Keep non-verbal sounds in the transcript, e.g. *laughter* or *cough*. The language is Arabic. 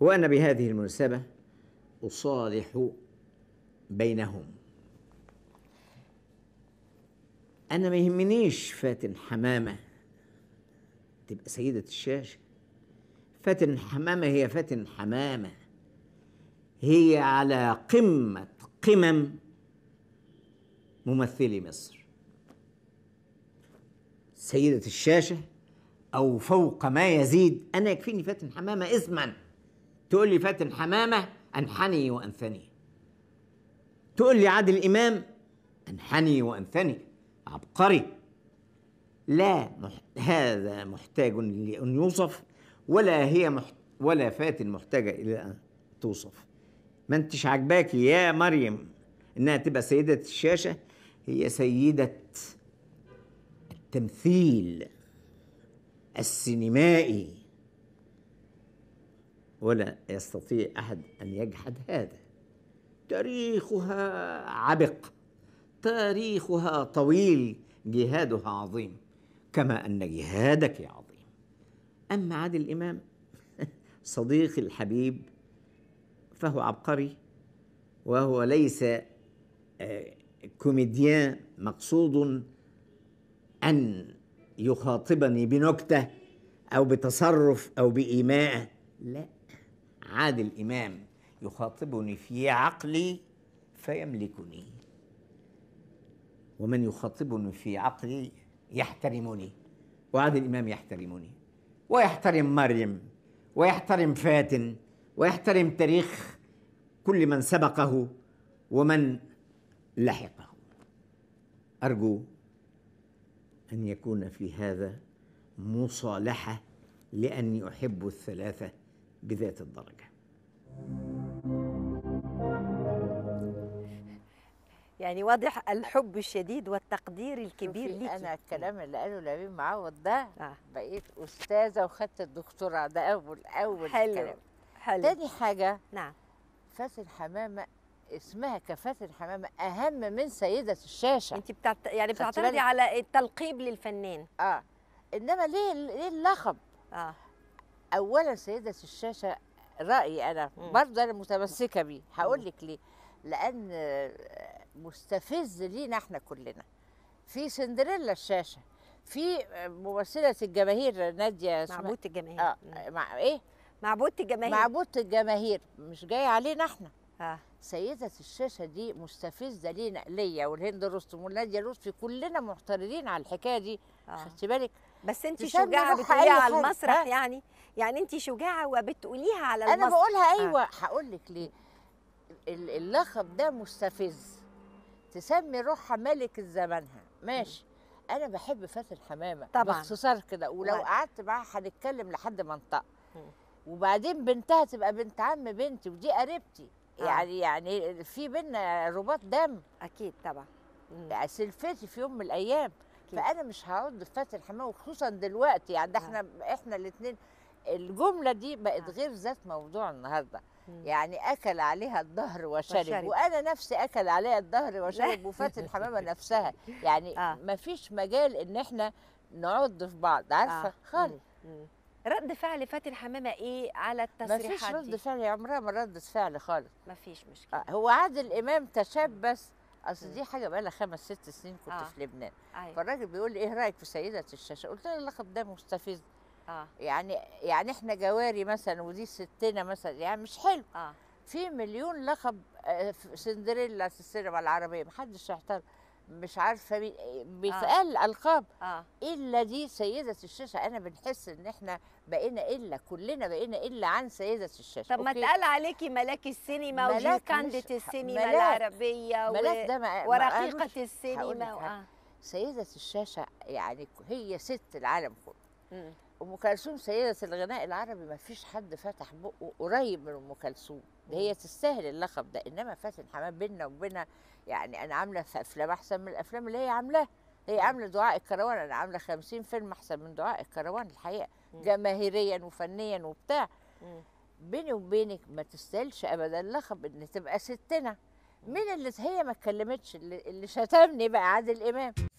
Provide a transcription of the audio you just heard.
وأنا بهذه المناسبة أصالح بينهم أنا ما يهمنيش فاتن حمامة تبقى سيدة الشاشة فاتن حمامة هي فاتن حمامة هي على قمة قمم ممثلي مصر سيدة الشاشة أو فوق ما يزيد أنا يكفيني فاتن حمامة إثما تقول لي فاتن حمامه انحني وانثني تقول لي عادل امام انحني وانثني عبقري لا مح... هذا محتاج لان يوصف ولا هي مح... ولا فاتن محتاجه الى ان توصف ما انتش عاجباكي يا مريم انها تبقى سيده الشاشه هي سيده التمثيل السينمائي ولا يستطيع أحد أن يجحد هذا تاريخها عبق تاريخها طويل جهادها عظيم كما أن جهادك عظيم أما عادل إمام *laughs* صديقي الحبيب فهو عبقري وهو ليس آه، كوميديان مقصود أن يخاطبني بنكتة أو بتصرف أو بإيماء لا عادل إمام يخاطبني في عقلي فيملكني ومن يخاطبني في عقلي يحترمني وعادل إمام يحترمني ويحترم مريم ويحترم فاتن ويحترم تاريخ كل من سبقه ومن لحقه أرجو أن يكون في هذا مصالحة لأني أحب الثلاثة بذات الدرجة يعني واضح الحب الشديد والتقدير الكبير ليكي انا الكلام اللي قاله لبيب معوض ده آه. بقيت استاذه وخدت الدكتوراه ده اول اول حلو كلام. حلو تاني حاجه نعم فاتن حمامه اسمها كفاتن حمامه اهم من سيده الشاشه انت بتعت... يعني بتعتمدي على التلقيب للفنان اه انما ليه ليه اللقب اه اولا سيده الشاشه رايي انا برضه انا متمسكه بيه هقول لك ليه لان مستفز لينا احنا كلنا في سندريلا الشاشه في ممثله الجماهير ناديه معبود الجماهير اه مع ايه معبود الجماهير معبود الجماهير مش جاي علينا احنا سيدة الشاشة دي مستفزة لينا ليا والهند رستم والنادية لطفي كلنا معترضين على الحكاية دي آه. خدتي بالك بس انت شجاعة بتقوليها على المسرح ها. يعني يعني انت شجاعة وبتقوليها على المسرح انا بقولها آه. ايوه آه. هقول لك ليه اللقب ده مستفز تسمي روحها ملك زمانها ماشي انا بحب فاتن حمامة طبعا باختصار كده ولو قعدت معاها هنتكلم لحد ما انطق وبعدين بنتها تبقى بنت عم بنتي ودي قريبتي آه. يعني يعني في بينا رباط دم اكيد طبعا سلفتي في يوم من الايام أكيد. فانا مش هرد فات الحمام وخصوصا دلوقتي يعني ده آه. احنا احنا الاثنين الجمله دي بقت آه. غير ذات موضوع النهارده يعني اكل عليها الظهر وشرب, وشرب وانا نفسي اكل عليها الظهر وشرب وفات الحمامه *laughs* نفسها يعني آه. مفيش مجال ان احنا نعض في بعض عارفه آه. خالص رد فعل فاتن حمامه ايه على التصريحات دي؟ ما فيش رد فعل عمرها ما ردت فعل خالص ما فيش مشكله آه، هو عادل امام تشاب بس اصل دي حاجه بقى لها خمس ست سنين كنت آه. في لبنان أيوة. فالراجل بيقول لي ايه رايك في سيده الشاشه قلت له اللقب ده مستفز آه. يعني يعني احنا جواري مثلا ودي ستنا مثلا يعني مش حلو آه. في مليون لقب آه، سندريلا في السينما العربيه محدش يحترم مش عارفه بيتقال آه. القاب آه. إيه الا دي سيده الشاشه انا بنحس ان احنا بقينا الا كلنا بقينا الا عن سيده الشاشه طب ما اتقال عليكي ملاك السينما وجيكاندة السينما ملاك العربيه ملاك ده ما ورقيقه ما السينما و... آه. سيده الشاشه يعني هي ست العالم كله ام كلثوم سيده الغناء العربي ما فيش حد فتح بقه قريب من ام كلثوم هي تستاهل اللقب ده انما فاتن حمام بينا وبينها يعني انا عامله في افلام احسن من الافلام اللي هي عاملاها هي عامله دعاء الكروان انا عامله 50 فيلم احسن من دعاء الكروان الحقيقه جماهيريا وفنيا وبتاع بيني وبينك ما تستاهلش ابدا اللقب ان تبقى ستنا مين اللي هي ما اتكلمتش اللي شتمني بقى عادل امام